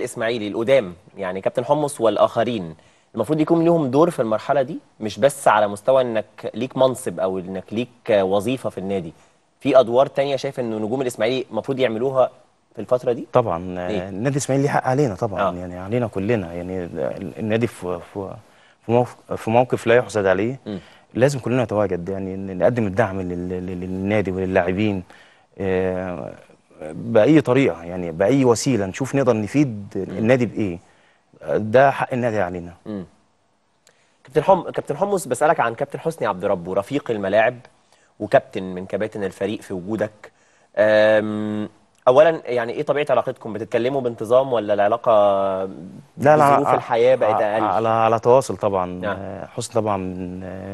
الاسماعيلي القدام يعني كابتن حمص والاخرين المفروض يكون لهم دور في المرحله دي مش بس على مستوى انك ليك منصب او انك ليك وظيفه في النادي في ادوار تانية شايف ان نجوم الاسماعيلي المفروض يعملوها في الفتره دي طبعا آه، إيه؟ النادي الاسماعيلي ليه حق علينا طبعا آه. يعني علينا كلنا يعني النادي في في في موقف لا يحسد عليه م. لازم كلنا نتواجد يعني نقدم الدعم للنادي وللاعبين آه باي طريقه يعني باي وسيله نشوف نقدر نفيد النادي بايه ده حق النادي علينا مم. كابتن حم كابتن حمص بسالك عن كابتن حسني عبد ربه رفيق الملاعب وكابتن من كباتن الفريق في وجودك أم... اولا يعني ايه طبيعه علاقتكم بتتكلموا بانتظام ولا العلاقه لا لا ظروف الحياه بقت اقل على على تواصل طبعا نعم. حسني طبعا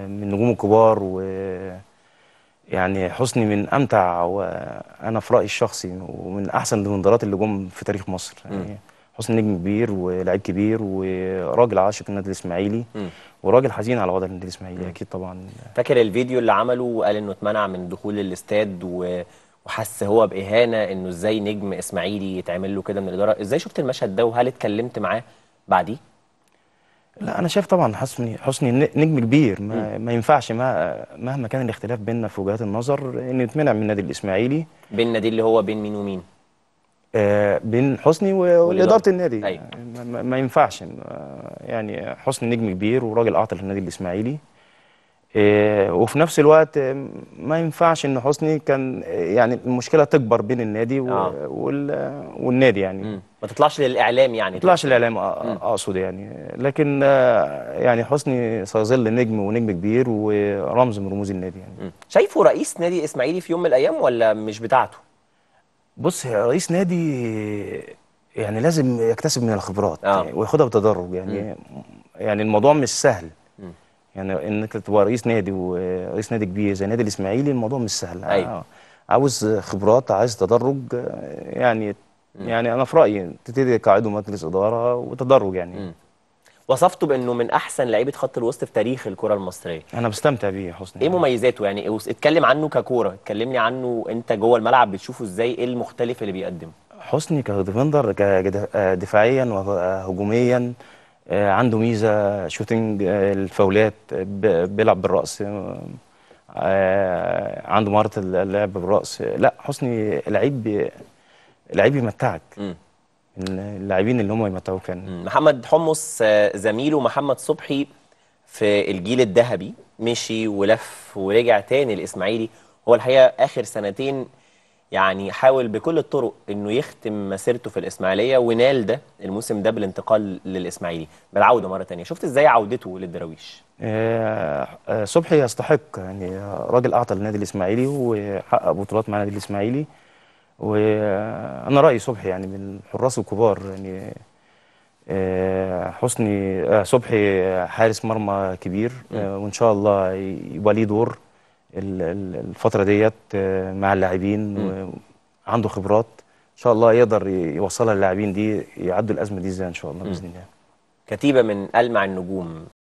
من نجوم الكبار و يعني حسني من امتع وانا في رايي الشخصي ومن احسن المنظرات اللي جم في تاريخ مصر يعني حسني نجم كبير ولاعيب كبير وراجل عاشق النادي الاسماعيلي وراجل حزين على وضع النادي الاسماعيلي اكيد طبعا فاكر الفيديو اللي عمله وقال انه اتمنع من دخول الاستاد و... وحس هو باهانه انه ازاي نجم اسماعيلي يتعمل له كده من الاداره ازاي شفت المشهد ده وهل اتكلمت معاه بعديه لا انا شايف طبعا حسني حسني نجم كبير ما, ما ينفعش ما مهما كان الاختلاف بيننا في وجهات النظر ان يتمنع من النادي الاسماعيلي بين النادي اللي هو بين مين ومين آه بين حسني واداره النادي أيوة. ما, ما ينفعش يعني حسني نجم كبير وراجل اعطى للنادي الاسماعيلي آه، وفي نفس الوقت ما ينفعش ان حسني كان يعني المشكله تكبر بين النادي آه. والنادي يعني مم. ما تطلعش للاعلام يعني ما تطلعش للاعلام اقصد يعني لكن آه، يعني حسني سيظل نجم ونجم كبير ورمز من رموز النادي يعني مم. شايفه رئيس نادي اسماعيلي في يوم من الايام ولا مش بتاعته بص رئيس نادي يعني لازم يكتسب من الخبرات آه. يعني، وياخدها بتدرج يعني مم. يعني الموضوع مش سهل يعني انك تبقى رئيس نادي ورئيس نادي كبير زي نادي الاسماعيلي الموضوع مش سهل أيوة. آه. عاوز خبرات عايز تدرج آه، يعني م. يعني انا في رايي تبتدي قاعده مجلس اداره وتدرج يعني م. وصفته بانه من احسن لعيبه خط الوسط في تاريخ الكره المصريه انا بستمتع بيه حسني ايه مميزاته يعني إيه اتكلم عنه ككوره اتكلمني عنه انت جوه الملعب بتشوفه ازاي ايه المختلف اللي بيقدمه حسني كديفندر دفاعيا وهجوميا آه، عنده ميزه شوتنج آه، الفاولات آه، بيلعب بالراس عنده مهاره اللعب بالراس لا حسني لعيب لعيب يمتعك اللاعبين اللي هم يمتعوك يعني محمد حمص زميله محمد صبحي في الجيل الذهبي مشي ولف ورجع تاني الاسماعيلي هو الحقيقه اخر سنتين يعني حاول بكل الطرق انه يختم مسيرته في الاسماعيليه ونال ده الموسم ده بالانتقال للاسماعيلي بالعوده مره ثانيه شفت ازاي عودته للدراويش آه، آه، صبحي يستحق يعني راجل اعطى للنادي الاسماعيلي وحقق بطولات مع النادي الاسماعيلي وانا رايي صبحي يعني من الحراس الكبار يعني آه، حسني صبحي حارس مرمى كبير وان شاء الله يبقى ليه دور الفتره ديت آه، مع اللاعبين وعنده خبرات ان شاء الله يقدر يوصلها للاعبين دي يعدوا الازمه دي ازاي ان شاء الله باذن الله كتيبه من المع النجوم